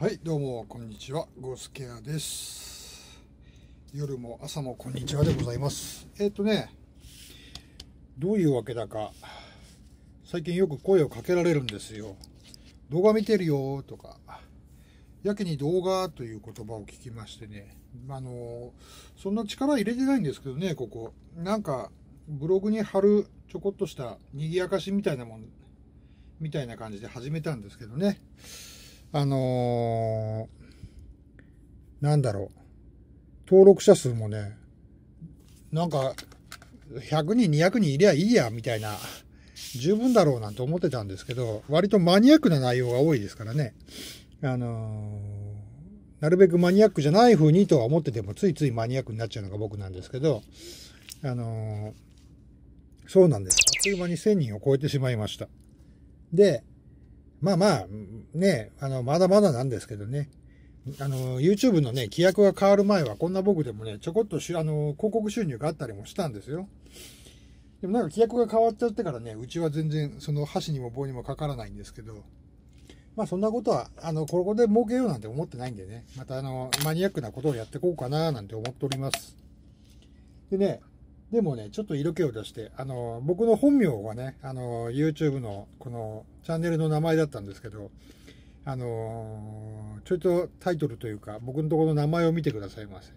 はいどうもこんにちはゴスケアです夜も朝もこんにちはでございますえっ、ー、とねどういうわけだか最近よく声をかけられるんですよ動画見てるよとかやけに動画という言葉を聞きましてねあのそんな力入れてないんですけどねここなんかブログに貼るちょこっとした賑やかしみたいなもんみたいな感じで始めたんですけどねあのー、なんだろう。登録者数もね、なんか、100人、200人いりゃいいや、みたいな、十分だろうなんて思ってたんですけど、割とマニアックな内容が多いですからね。あのー、なるべくマニアックじゃない風にとは思ってても、ついついマニアックになっちゃうのが僕なんですけど、あのー、そうなんです。あっという間に1000人を超えてしまいました。で、まあまあ、ね、あの、まだまだなんですけどね。あの、YouTube のね、規約が変わる前は、こんな僕でもね、ちょこっとし、あの、広告収入があったりもしたんですよ。でもなんか規約が変わっちゃってからね、うちは全然、その箸にも棒にもかからないんですけど、まあそんなことは、あの、ここで儲けようなんて思ってないんでね、またあの、マニアックなことをやっていこうかな、なんて思っております。でね、でもね、ちょっと色気を出して、あの、僕の本名はね、あの、YouTube のこのチャンネルの名前だったんですけど、あの、ちょいとタイトルというか、僕のところの名前を見てくださいませ。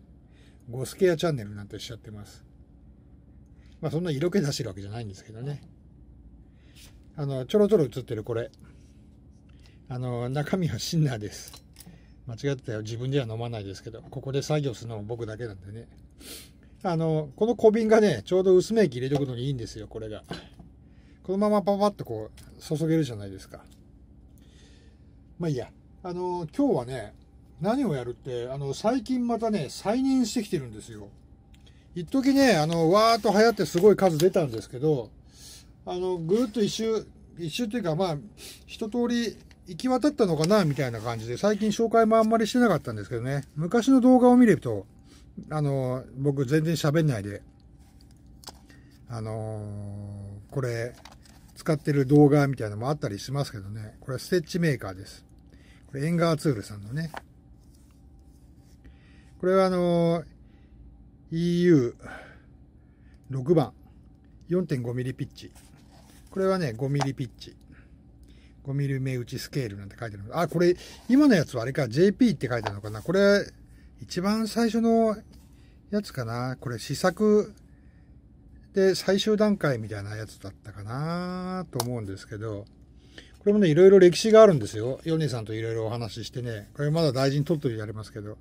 ゴスケアチャンネルなんてしちゃってます。まあ、そんな色気出してるわけじゃないんですけどね。あの、ちょろちょろ映ってるこれ。あの、中身はシンナーです。間違ってたよ。自分では飲まないですけど、ここで作業するのも僕だけなんでね。あの、この小瓶がね、ちょうど薄め液入れておくのにいいんですよ、これが。このままパパッとこう、注げるじゃないですか。まあいいや。あの、今日はね、何をやるって、あの、最近またね、再燃してきてるんですよ。一時ね、あの、わーっと流行ってすごい数出たんですけど、あの、ぐーっと一周、一周っていうか、まあ、一通り行き渡ったのかな、みたいな感じで、最近紹介もあんまりしてなかったんですけどね、昔の動画を見ると、あの、僕全然喋んないで、あのこれ、使ってる動画みたいなのもあったりしますけどね。これステッチメーカーです。これエンガーツールさんのね。これはあの EU6 番 4.5mm ピッチ。これはね、5mm ピッチ。5mm 目打ちスケールなんて書いてある。あ、これ、今のやつはあれか、JP って書いてあるのかな。これ、一番最初のやつかな。これ試作で最終段階みたいなやつだったかなと思うんですけど、これもね、いろいろ歴史があるんですよ。ヨネさんといろいろお話ししてね、これまだ大事に取っといてやりますけど、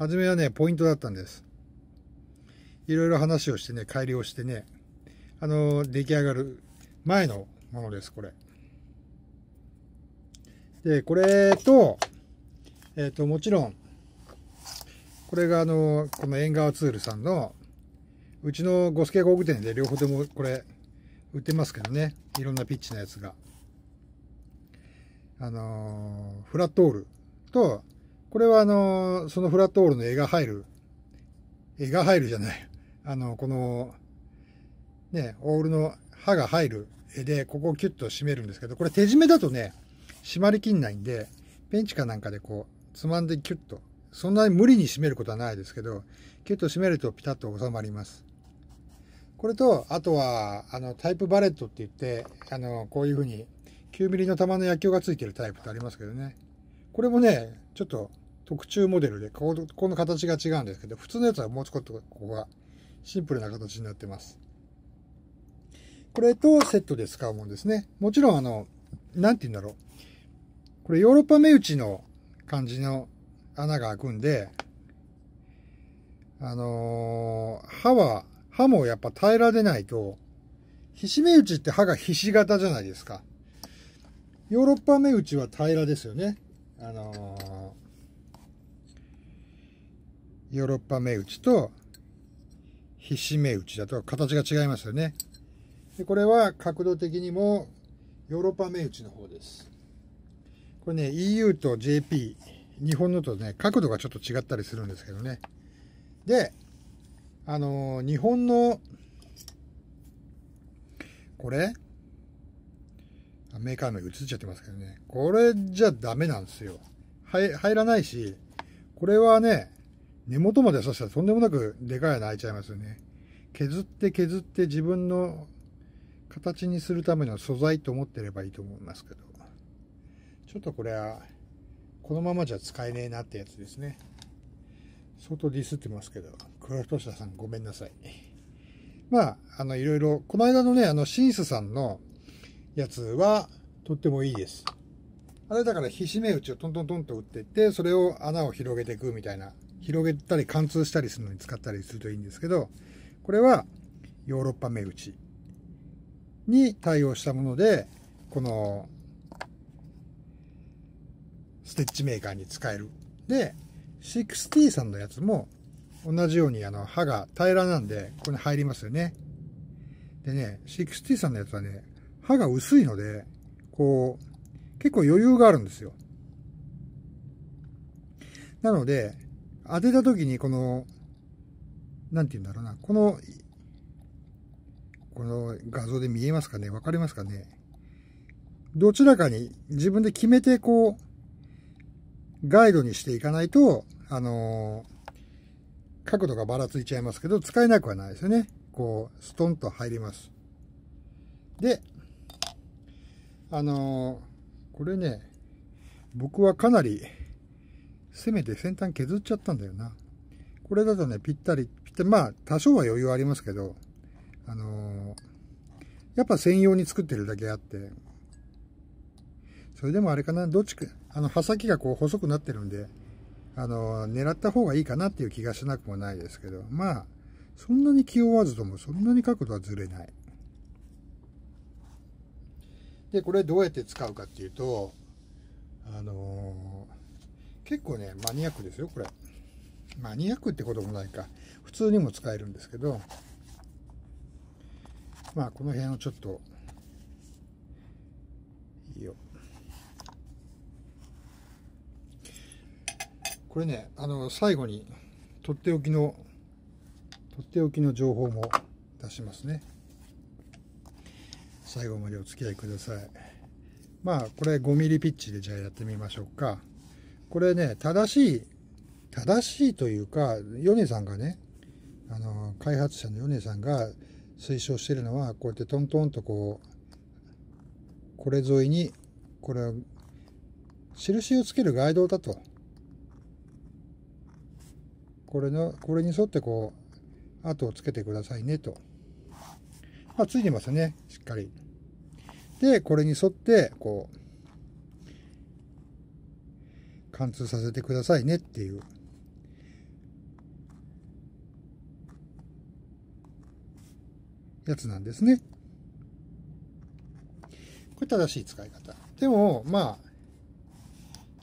初めはね、ポイントだったんです。いろいろ話をしてね、改良してね、あの、出来上がる前のものです、これ。で、これと、えっ、ー、と、もちろん、これがあの、この縁側ツールさんの、うちの五助工具店で両方でもこれ、売ってますけどね。いろんなピッチのやつが。あのー、フラットオールと、これはあのー、そのフラットオールの絵が入る、絵が入るじゃない。あのー、この、ね、オールの刃が入る絵で、ここをキュッと締めるんですけど、これ手締めだとね、締まりきんないんで、ペンチかなんかでこう、つまんでキュッとそんなに無理に締めることはないですけど、キュッと締めるとピタッと収まります。これと、あとは、あの、タイプバレットって言って、あの、こういうふうに9ミリの玉の薬莢がついてるタイプってありますけどね。これもね、ちょっと特注モデルで、ここの形が違うんですけど、普通のやつはもうちょっとここがシンプルな形になってます。これとセットで使うもんですね。もちろん、あの、なんて言うんだろう。これヨーロッパ目打ちの感じの穴が開くんで、あのー、歯は、歯もやっぱ平らでないと、ひしめ打ちって歯がひし形じゃないですか。ヨーロッパ目打ちは平らですよね。あのー、ヨーロッパ目打ちとひしめ打ちだと形が違いますよね。でこれは角度的にもヨーロッパ目打ちの方です。これね、EU と JP 日本のとね、角度がちょっと違ったりするんですけどね。で、あのー、日本の、これメーカーの映っちゃってますけどね。これじゃダメなんですよ。はい、入らないし、これはね、根元まで刺したらとんでもなくでかい穴開いちゃいますよね。削って削って自分の形にするための素材と思ってればいいと思いますけど。ちょっとこれは、このままじゃ使えねえなってやつですね。相当ディスってますけど、クラフト社さんごめんなさい。まあ、あの、いろいろ、この間のね、あの、シンスさんのやつは、とってもいいです。あれだから、ひしめ打ちをトントントンと打っていって、それを穴を広げていくみたいな、広げたり貫通したりするのに使ったりするといいんですけど、これは、ヨーロッパ目打ちに対応したもので、このステッチメーカーに使える。で、6T さんのやつも、同じようにあの刃が平らなんで、ここに入りますよね。でね、6T さんのやつはね、刃が薄いので、こう、結構余裕があるんですよ。なので、当てた時にこの、なんて言うんだろうな、この、この画像で見えますかねわかりますかねどちらかに自分で決めてこう、ガイドにしていかないと、あのー、角度がばらついちゃいますけど、使えなくはないですよね。こう、ストンと入ります。で、あのー、これね、僕はかなり、せめて先端削っちゃったんだよな。これだとね、ぴったり、ぴったり、まあ、多少は余裕ありますけど、あのー、やっぱ専用に作ってるだけあって、それでもあれかな、どっちか、あの、刃先がこう細くなってるんで、あの、狙った方がいいかなっていう気がしなくもないですけど、まあ、そんなに気負わずともそんなに角度はずれない。で、これどうやって使うかっていうと、あのー、結構ね、マニアックですよ、これ。マニアックってこともないか。普通にも使えるんですけど、まあ、この辺をちょっと、いいよ。これね、あの、最後に、とっておきの、とっておきの情報も出しますね。最後までお付き合いください。まあ、これ5ミリピッチでじゃあやってみましょうか。これね、正しい、正しいというか、ヨネさんがね、あの、開発者のヨネさんが推奨してるのは、こうやってトントンとこう、これ沿いに、これ、印をつけるガイドだと。これの、これに沿ってこう、後をつけてくださいねと。まあ、ついてますね、しっかり。で、これに沿って、こう、貫通させてくださいねっていう。やつなんですね。これ正しい使い方。でも、ま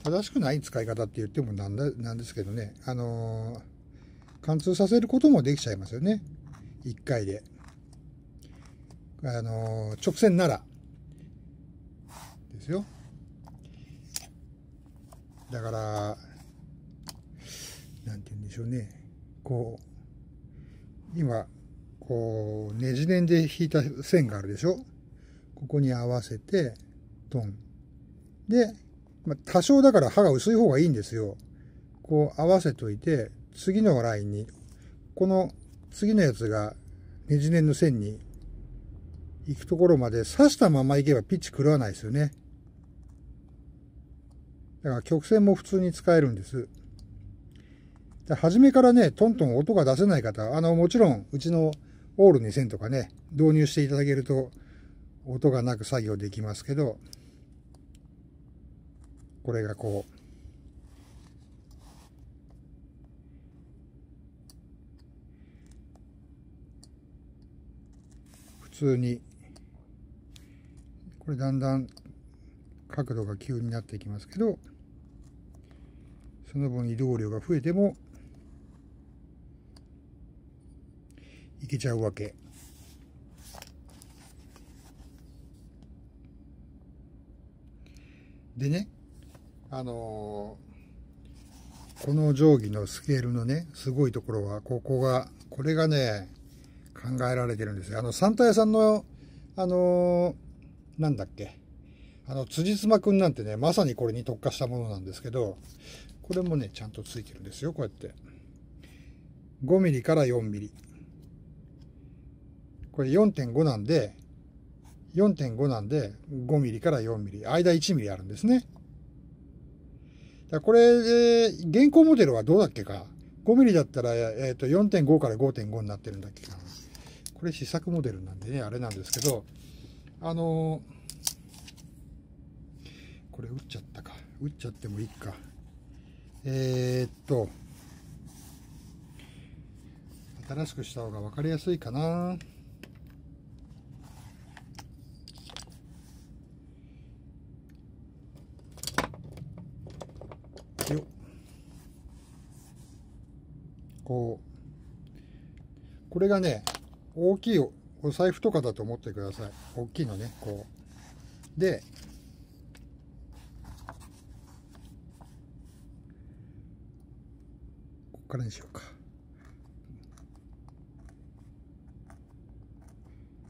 あ、正しくない使い方って言ってもなんだ、なんですけどね。あのー貫通させることもできちゃいますよね。1回で。あの直線なら。ですよ。だから、なんて言うんでしょうね。こう、今、こう、ねじねんで引いた線があるでしょここに合わせて、トン。で、まあ、多少だから刃が薄い方がいいんですよ。こう合わせといて、次のラインに、この次のやつがねじれの線に行くところまで刺したまま行けばピッチ狂わないですよね。だから曲線も普通に使えるんです。で初めからね、トントン音が出せない方、あの、もちろん、うちのオール2000とかね、導入していただけると、音がなく作業できますけど、これがこう、通にこれだんだん角度が急になっていきますけどその分移動量が増えてもいけちゃうわけ。でね、あのー、この定規のスケールのね、すごいところは、ここが、これがね、考えられてるんですよ。あの、三体屋さんの、あのー、なんだっけ。あの、辻褄くんなんてね、まさにこれに特化したものなんですけど、これもね、ちゃんとついてるんですよ、こうやって。5ミリから4ミリ。これ4.5なんで、4.5なんで5ミリから4ミリ。間1ミリあるんですね。だこれ、え現行モデルはどうだっけか。5ミリだったら、えー、と4.5から5.5になってるんだっけかな。これ試作モデルなんでね、あれなんですけど、あのこれ打っちゃったか。打っちゃってもいいか。えー、っと、新しくした方が分かりやすいかな。よこう。これがね、大きいお財布とかだと思ってください。大きいのね、こう。で、こっからにしようか。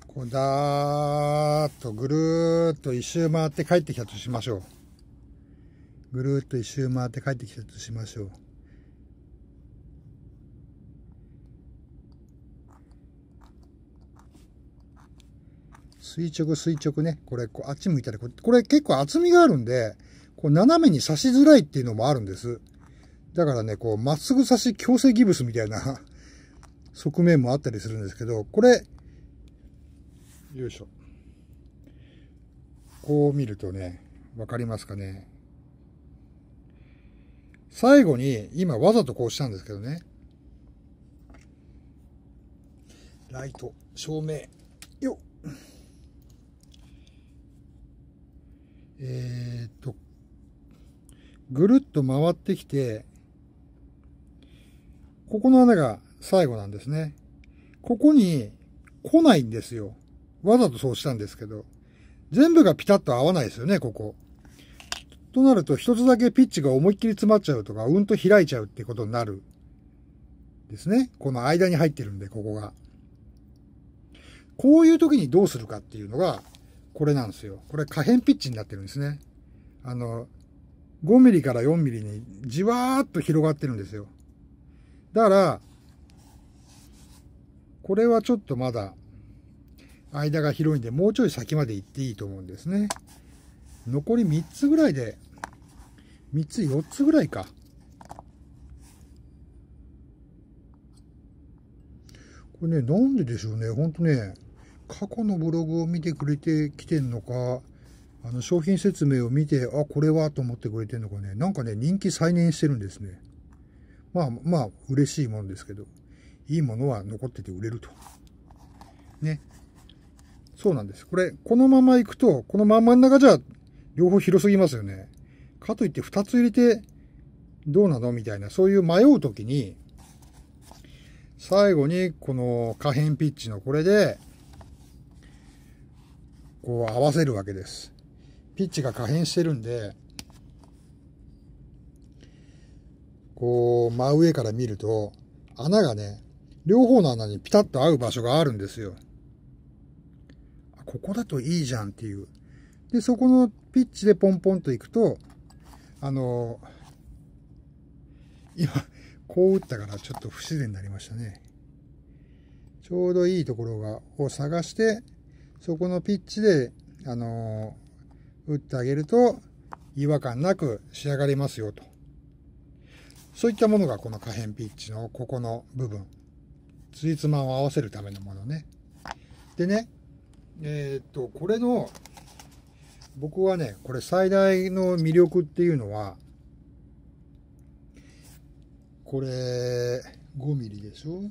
こうだーっとぐるーっと一周回って帰ってきたとしましょう。ぐるーっと一周回って帰ってきたとしましょう。垂直垂直ね、これ、こうあっち向いたりこ、れ結構厚みがあるんで、こう斜めに刺しづらいっていうのもあるんです。だからね、こう、まっすぐ刺し強制ギブスみたいな 側面もあったりするんですけど、これ、よいしょ。こう見るとね、わかりますかね。最後に、今わざとこうしたんですけどね。ライト、照明、よっ。えー、っと、ぐるっと回ってきて、ここの穴が最後なんですね。ここに来ないんですよ。わざとそうしたんですけど。全部がピタッと合わないですよね、ここ。となると、一つだけピッチが思いっきり詰まっちゃうとか、うんと開いちゃうってことになる。ですね。この間に入ってるんで、ここが。こういう時にどうするかっていうのが、これなんですよ。これ可変ピッチになってるんですね。あの、5ミリから4ミリにじわーっと広がってるんですよ。だから、これはちょっとまだ間が広いんで、もうちょい先まで行っていいと思うんですね。残り3つぐらいで、3つ4つぐらいか。これね、なんででしょうね。ほんとね、過去のブログを見てくれてきてんのか、あの商品説明を見て、あ、これはと思ってくれてんのかね、なんかね、人気再燃してるんですね。まあまあ、嬉しいものですけど、いいものは残ってて売れると。ね。そうなんです。これ、このまま行くと、このま真ん中じゃ、両方広すぎますよね。かといって2つ入れて、どうなのみたいな、そういう迷うときに、最後にこの可変ピッチのこれで、こう合わせるわけです。ピッチが可変してるんで、こう、真上から見ると、穴がね、両方の穴にピタッと合う場所があるんですよ。ここだといいじゃんっていう。で、そこのピッチでポンポンと行くと、あの、今、こう打ったからちょっと不自然になりましたね。ちょうどいいところが、を探して、そこのピッチで、あのー、打ってあげると、違和感なく仕上がりますよと。そういったものがこの可変ピッチのここの部分。ついつまを合わせるためのものね。でね、えー、っと、これの、僕はね、これ最大の魅力っていうのは、これ、5ミリでしょ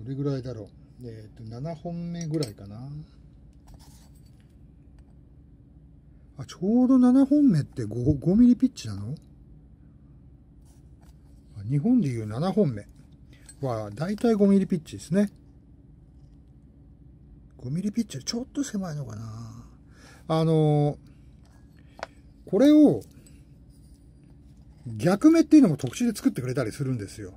どれぐらいだろうえー、っと、7本目ぐらいかな。あ、ちょうど7本目って5、5ミリピッチなの日本でいう7本目はだいたい5ミリピッチですね。5ミリピッチちょっと狭いのかなあのー、これを逆目っていうのも特殊で作ってくれたりするんですよ。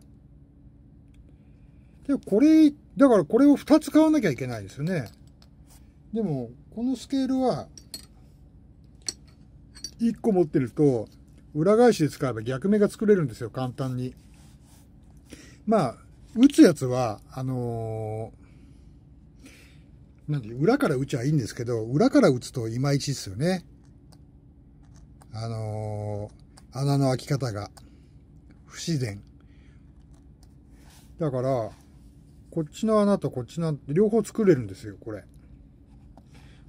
でこれ、だからこれを2つ買わなきゃいけないですよね。でも、このスケールは1個持ってると、裏返しで使えば逆目が作れるんですよ、簡単に。まあ、打つやつは、あのー、なんで、裏から打ちゃいいんですけど、裏から打つといまいちですよね。あのー、穴の開き方が。不自然。だから、こっちの穴とこっちの両方作れるんですよ、これ。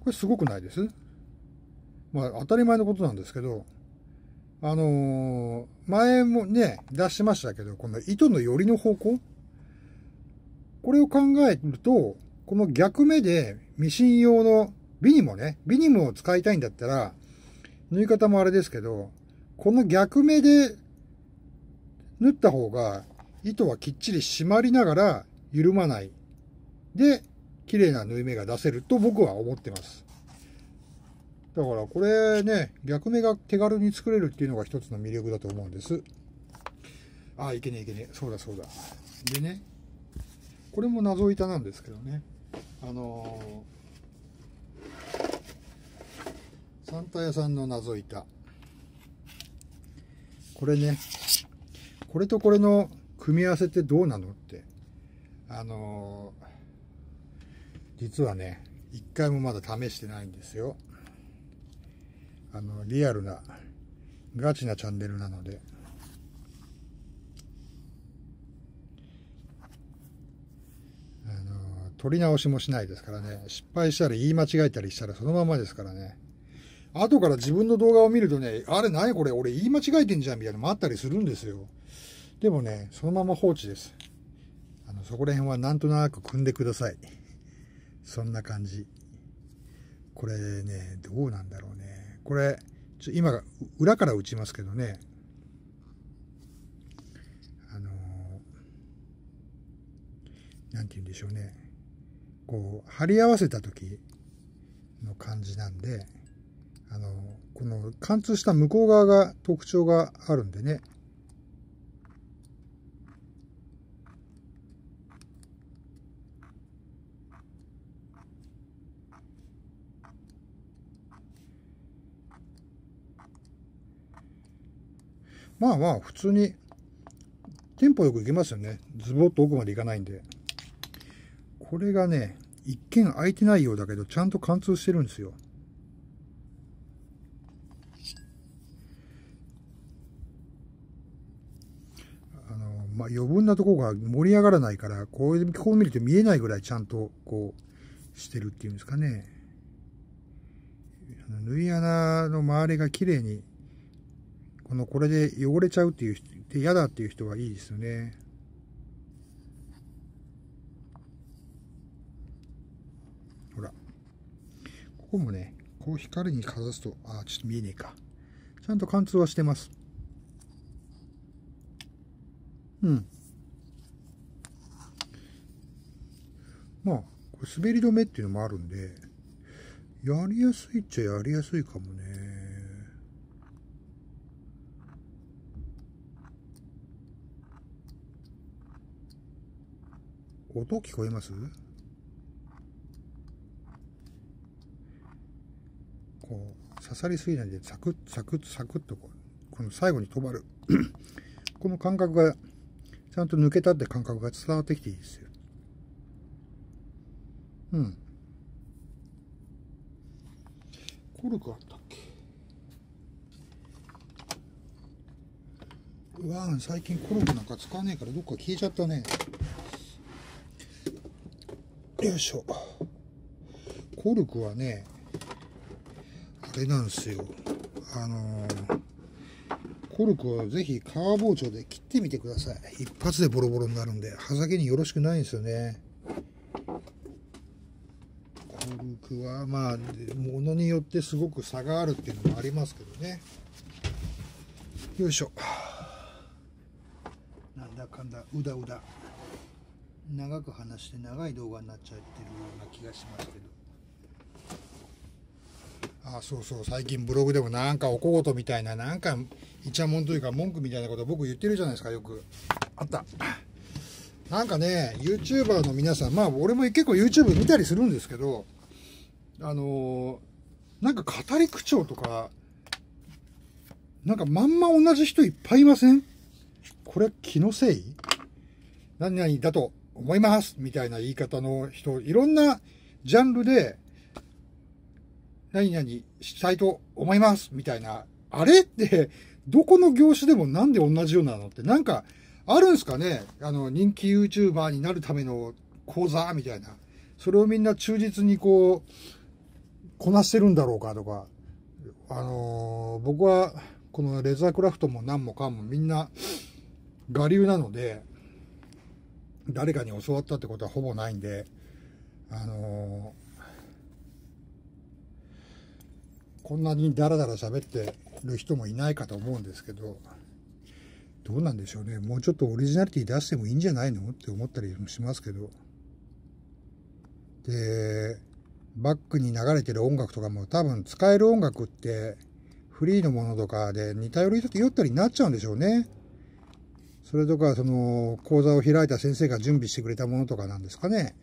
これすごくないですまあ、当たり前のことなんですけど、あのー、前もね、出しましたけど、この糸の寄りの方向これを考えると、この逆目でミシン用のビニムをね、ビニムを使いたいんだったら、縫い方もあれですけど、この逆目で縫った方が糸はきっちり締まりながら緩まない。で、綺麗な縫い目が出せると僕は思ってます。だからこれね、逆目が手軽に作れるっていうのが一つの魅力だと思うんです。あ、いけねえいけねえ。そうだそうだ。でね、これも謎板なんですけどね。あのー、サンタ屋さんの謎板。これね、これとこれの組み合わせってどうなのって。あのー、実はね、一回もまだ試してないんですよ。あの、リアルな、ガチなチャンネルなので、あの、撮り直しもしないですからね、失敗したり言い間違えたりしたらそのままですからね、後から自分の動画を見るとね、あれ何これ俺言い間違えてんじゃんみたいなのもあったりするんですよ。でもね、そのまま放置です。あの、そこら辺はなんとなく組んでください。そんな感じ。これね、どうなんだろうね。これ、今、裏から打ちますけどね。あのー、なんて言うんでしょうね。こう、貼り合わせた時の感じなんで、あのー、この貫通した向こう側が特徴があるんでね。まあまあ普通にテンポよくいけますよね。ズボッと奥までいかないんで。これがね、一見空いてないようだけど、ちゃんと貫通してるんですよ。あの、まあ、余分なとこが盛り上がらないから、こう、こう見ると見えないぐらいちゃんと、こう、してるっていうんですかね。縫い穴の周りが綺麗にこのこれで汚れちゃうっていうで嫌だっていう人はいいですよね。ほら。ここもね、こう光にかざすと、あ、ちょっと見えねえか。ちゃんと貫通はしてます。うん。まあ、これ滑り止めっていうのもあるんで、やりやすいっちゃやりやすいかもね。音聞こえますこう、刺さりすぎないで、サクッ、サクッ、サクッとこう、この最後に止まる。この感覚が、ちゃんと抜けたって感覚が伝わってきていいですよ。うん。コルクあったっけうわ最近コルクなんか使わねえからどっか消えちゃったね。よいしょ。コルクはね、あれなんですよ。あのー、コルクはぜひ皮包丁で切ってみてください。一発でボロボロになるんで、刃先によろしくないんですよね。コルクは、まあ、ものによってすごく差があるっていうのもありますけどね。よいしょ。なんだかんだ、うだうだ。長く話して長い動画になっちゃってるような気がしますけどあそうそう最近ブログでもなんかおこごとみたいななんかいちゃもんというか文句みたいなこと僕言ってるじゃないですかよくあったなんかね YouTuber の皆さんまあ俺も結構 YouTube 見たりするんですけどあのー、なんか語り口調とかなんかまんま同じ人いっぱいいませんこれ気のせい何々だと思いますみたいな言い方の人、いろんなジャンルで、何々したいと思いますみたいな、あれって、どこの業種でもなんで同じようなのって、なんか、あるんすかねあの、人気 YouTuber になるための講座みたいな。それをみんな忠実にこう、こなしてるんだろうかとか。あのー、僕は、このレザークラフトも何もかもみんな、我流なので、誰かに教わったってことはほぼないんで、あのー、こんなにダラダラ喋ってる人もいないかと思うんですけど、どうなんでしょうね。もうちょっとオリジナリティ出してもいいんじゃないのって思ったりもしますけど。で、バックに流れてる音楽とかも多分使える音楽ってフリーのものとかで似たよりちょっと酔ったりになっちゃうんでしょうね。それとか、その、講座を開いた先生が準備してくれたものとかなんですかね。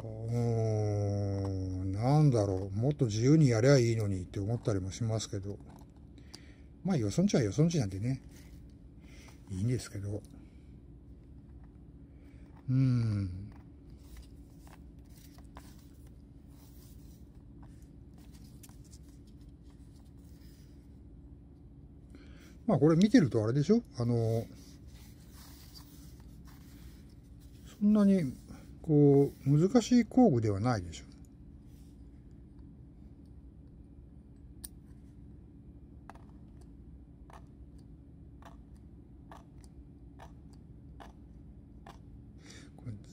うーん、なんだろう。もっと自由にやりゃいいのにって思ったりもしますけど。まあ、予算値は予算値なんでね、いいんですけど。うーん。まあこれ見てるとあれでしょあの、そんなに、こう、難しい工具ではないでしょ。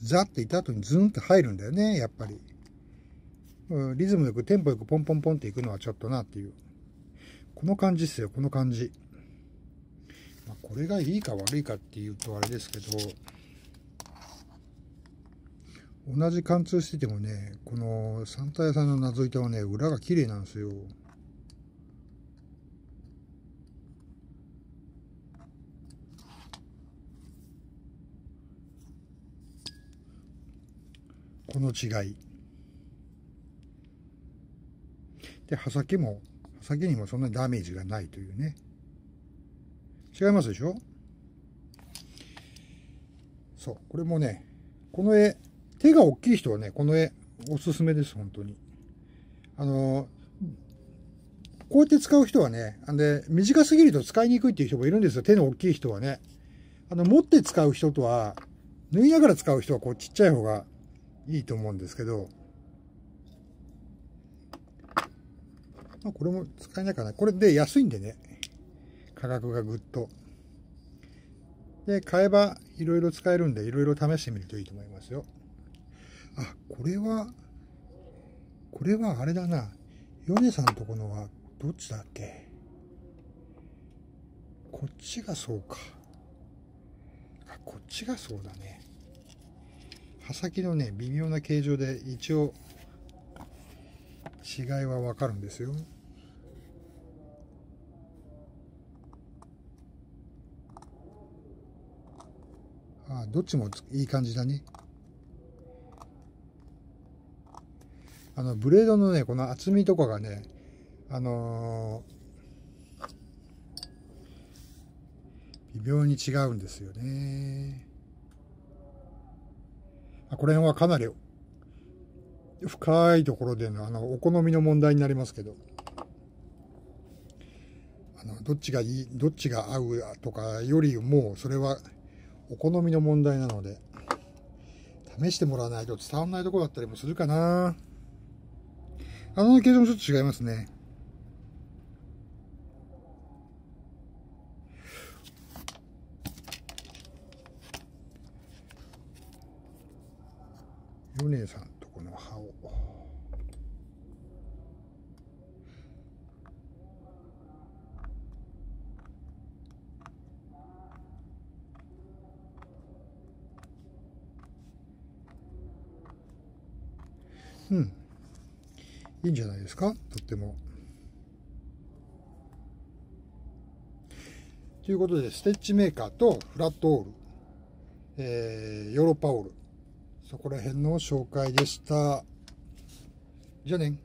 ザっていた後にズンって入るんだよね、やっぱり。リズムよくテンポよくポンポンポンっていくのはちょっとなっていう。この感じっすよ、この感じ。まあ、これがいいか悪いかっていうとあれですけど、同じ貫通しててもね、この三体屋さんの謎板はね、裏が綺麗なんですよ。この違い。で、刃先も、刃先にもそんなにダメージがないというね。違いますでしょそう、これもね、この絵、手が大きい人はね、この絵、おすすめです、本当に。あの、こうやって使う人はね、あで、短すぎると使いにくいっていう人もいるんですよ、手の大きい人はね。あの、持って使う人とは、縫いながら使う人は、こう、ちっちゃい方がいいと思うんですけど、まあ、これも使えないかな。これで安いんでね、価格がぐっと。で、買えばいろいろ使えるんで、いろいろ試してみるといいと思いますよ。あ、これは、これはあれだな。ヨネさんとこのは、どっちだっけこっちがそうか。あ、こっちがそうだね。刃先のね、微妙な形状で一応、違いはわかるんですよ。あどっちもいい感じだね。あの、ブレードのね、この厚みとかがね、あのー、微妙に違うんですよね。これはかなり深いところでのあのお好みの問題になりますけどあのどっちがいいどっちが合うとかよりもそれはお好みの問題なので、試してもらわないと伝わらないとこだったりもするかな。あの形状もちょっと違いますね。ヨネさんうん。いいんじゃないですかとっても。ということで、ステッチメーカーとフラットオール、えー、ヨーロッパオール、そこら辺の紹介でした。じゃあね。